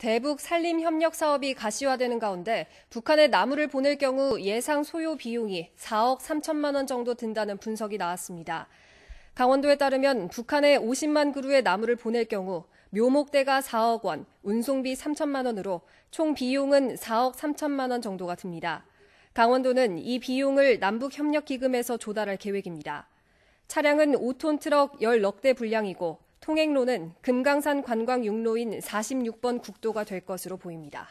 대북 산림 협력 사업이 가시화되는 가운데 북한에 나무를 보낼 경우 예상 소요 비용이 4억 3천만 원 정도 든다는 분석이 나왔습니다. 강원도에 따르면 북한에 50만 그루의 나무를 보낼 경우 묘목대가 4억 원, 운송비 3천만 원으로 총 비용은 4억 3천만 원 정도가 듭니다. 강원도는 이 비용을 남북협력기금에서 조달할 계획입니다. 차량은 5톤 트럭 14대 분량이고 통행로는 금강산 관광 육로인 46번 국도가 될 것으로 보입니다.